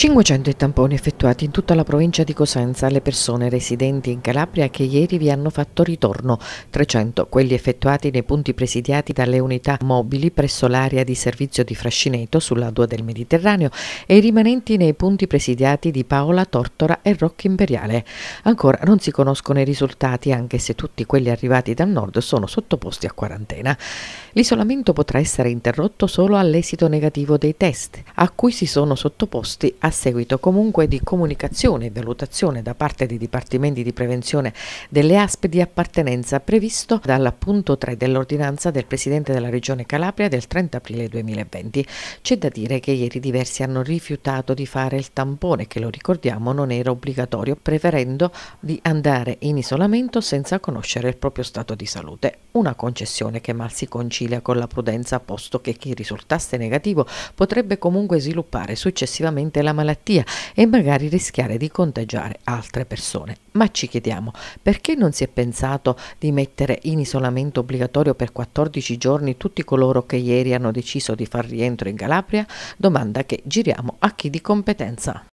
500 i tamponi effettuati in tutta la provincia di Cosenza alle persone residenti in Calabria che ieri vi hanno fatto ritorno, 300 quelli effettuati nei punti presidiati dalle unità mobili presso l'area di servizio di Frascineto sulla 2 del Mediterraneo e i rimanenti nei punti presidiati di Paola, Tortora e Rocca Imperiale. Ancora non si conoscono i risultati anche se tutti quelli arrivati dal nord sono sottoposti a quarantena. L'isolamento potrà essere interrotto solo all'esito negativo dei test a cui si sono sottoposti a seguito comunque di comunicazione e valutazione da parte dei dipartimenti di prevenzione delle ASP di appartenenza previsto dal punto 3 dell'ordinanza del Presidente della Regione Calabria del 30 aprile 2020. C'è da dire che ieri diversi hanno rifiutato di fare il tampone che lo ricordiamo non era obbligatorio preferendo di andare in isolamento senza conoscere il proprio stato di salute. Una concessione che mal si concilia con la prudenza posto che chi risultasse negativo potrebbe comunque sviluppare successivamente la malattia malattia e magari rischiare di contagiare altre persone. Ma ci chiediamo perché non si è pensato di mettere in isolamento obbligatorio per 14 giorni tutti coloro che ieri hanno deciso di far rientro in Calabria? Domanda che giriamo a chi di competenza.